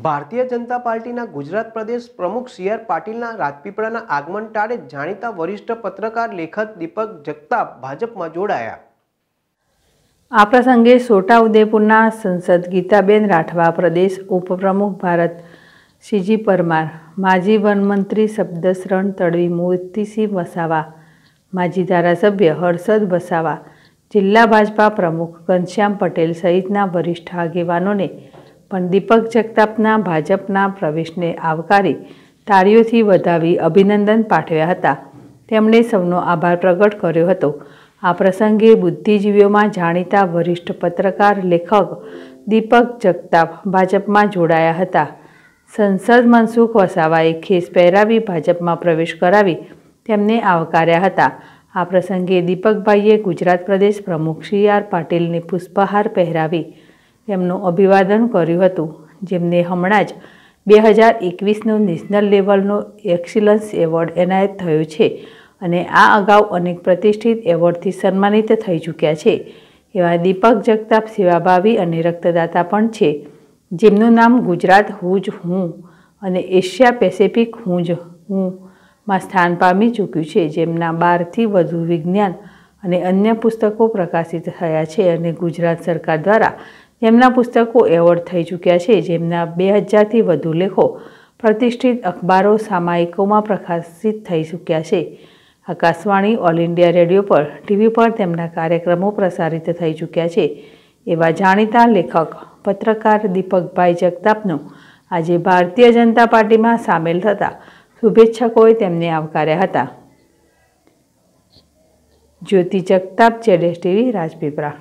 ભારતીય જનતા પાર્ટીના ગુજરાત પ્રદેશ પ્રમુખ સી આર પાટીલના રાજપીપળાના આગમન ટાળે જાણીતા વરિષ્ઠ પત્રકાર લેખક દીપક જગતાપ ભાજપમાં જોડાયા આ પ્રસંગે છોટાઉદેપુરના સંસદ ગીતાબેન રાઠવા પ્રદેશ ઉપપ્રમુખ ભારત શ્રીજી પરમાર માજી વનમંત્રી શબ્દશરણ તડવી મૂર્તિસિંહ વસાવા માજી ધારાસભ્ય હર્ષદ વસાવા જિલ્લા ભાજપા પ્રમુખ ઘનશ્યામ પટેલ સહિતના વરિષ્ઠ આગેવાનોને પણ દીપક જગતાપના ભાજપના પ્રવેશને આવકારી તાળીઓથી વધાવી અભિનંદન પાઠવ્યા હતા તેમણે સૌનો આભાર પ્રગટ કર્યો હતો આ પ્રસંગે બુદ્ધિજીવીઓમાં જાણીતા વરિષ્ઠ પત્રકાર લેખક દીપક જગતાપ ભાજપમાં જોડાયા હતા સંસદ મનસુખ વસાવાએ ખેસ પહેરાવી ભાજપમાં પ્રવેશ કરાવી તેમને આવકાર્યા હતા આ પ્રસંગે દીપકભાઈએ ગુજરાત પ્રદેશ પ્રમુખ સી આર પાટીલને પુષ્પહાર પહેરાવી તેમનું અભિવાદન કર્યું હતું જેમને હમણાં જ બે હજાર એકવીસનો નેશનલ લેવલનો એક્સિલન્સ એવોર્ડ એનાયત થયો છે અને આ અગાઉ અનેક પ્રતિષ્ઠિત એવોર્ડથી સન્માનિત થઈ ચૂક્યા છે એવા દીપક જગતાપ સેવાભાવી અને રક્તદાતા પણ છે જેમનું નામ ગુજરાત હુજ હું અને એશિયા પેસેફિક હુંજ હું માં સ્થાન પામી ચૂક્યું છે જેમના બારથી વધુ વિજ્ઞાન અને અન્ય પુસ્તકો પ્રકાશિત થયા છે અને ગુજરાત સરકાર દ્વારા જેમના પુસ્તકો એવોર્ડ થઈ ચૂક્યા છે જેમના બે હજારથી વધુ લેખો પ્રતિષ્ઠિત અખબારો સામાયિકોમાં પ્રકાશિત થઈ ચૂક્યા છે આકાશવાણી ઓલ ઇન્ડિયા રેડિયો પર ટીવી પર તેમના કાર્યક્રમો પ્રસારિત થઈ ચૂક્યા છે એવા જાણીતા લેખક પત્રકાર દીપકભાઈ જગતાપનું આજે ભારતીય જનતા પાર્ટીમાં સામેલ થતા શુભેચ્છકોએ તેમને આવકાર્યા હતા જ્યોતિ જગતાપ જેડેશ ટીવી રાજપીપળા